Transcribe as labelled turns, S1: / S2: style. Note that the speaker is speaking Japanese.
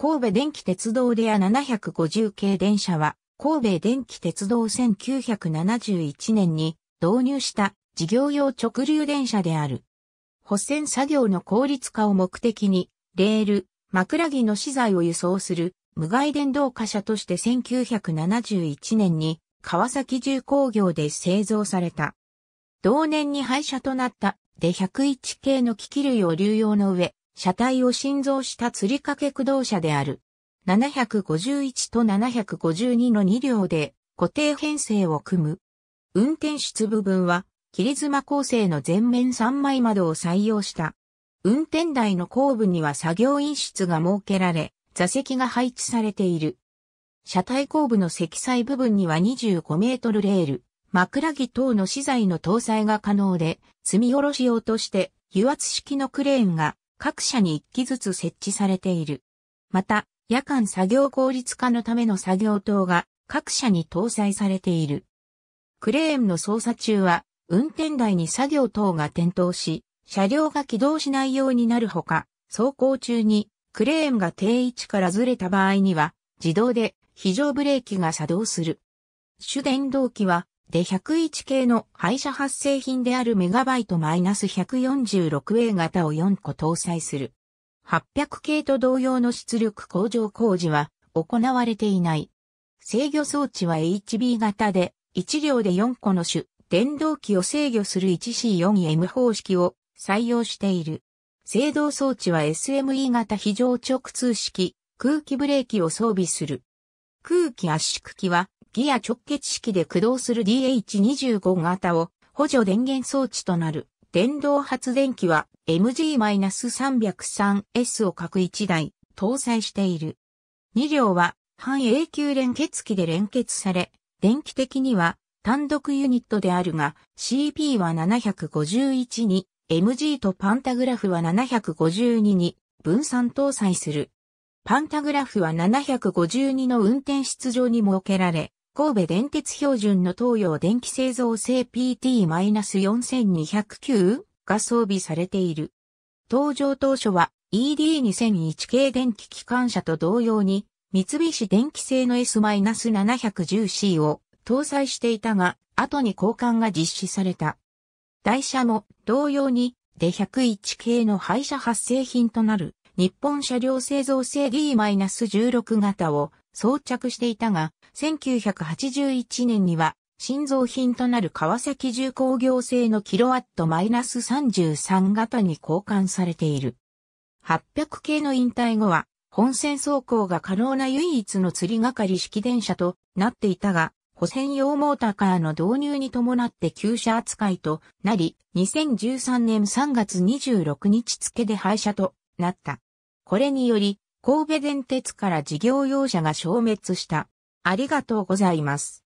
S1: 神戸電気鉄道レア750系電車は、神戸電気鉄道1971年に導入した事業用直流電車である。補線作業の効率化を目的に、レール、枕木の資材を輸送する無害電動貨車として1971年に川崎重工業で製造された。同年に廃車となったで101系の機器類を流用の上、車体を心臓した吊り掛け駆動車である。751と752の2両で固定編成を組む。運転室部分は、切妻構成の全面3枚窓を採用した。運転台の後部には作業員室が設けられ、座席が配置されている。車体後部の積載部分には25メートルレール、枕木等の資材の搭載が可能で、積み下ろし用として、油圧式のクレーンが各社に1機ずつ設置されている。また、夜間作業効率化のための作業灯が各社に搭載されている。クレーンの操作中は、運転台に作業等が点灯し、車両が起動しないようになるほか、走行中にクレーンが定位置からずれた場合には、自動で非常ブレーキが作動する。主電動機はで101系の廃車発生品であるメガバイト -146A 型を4個搭載する。800系と同様の出力向上工事は行われていない。制御装置は HB 型で、1両で4個の種、電動機を制御する 1C4M 方式を採用している。制動装置は SME 型非常直通式、空気ブレーキを装備する。空気圧縮機はギア直結式で駆動する DH25 型を補助電源装置となる電動発電機は MG-303S を各1台搭載している。2両は半永久連結機で連結され、電気的には単独ユニットであるが CP は751に MG とパンタグラフは752に分散搭載する。パンタグラフは752の運転室上に設けられ、神戸電鉄標準の東洋電気製造製 PT-4209 が装備されている。登場当初は ED2001 系電気機関車と同様に三菱電機製の S-710C を搭載していたが、後に交換が実施された。台車も同様にで101系の廃車発生品となる日本車両製造製 D-16 型を装着していたが、1981年には、新造品となる川崎重工業製のキロワットマイナス33型に交換されている。800系の引退後は、本線走行が可能な唯一の釣り係式電車となっていたが、保線用モーターカーの導入に伴って旧車扱いとなり、2013年3月26日付で廃車となった。これにより、神戸電鉄から事業用車が消滅した。ありがとうございます。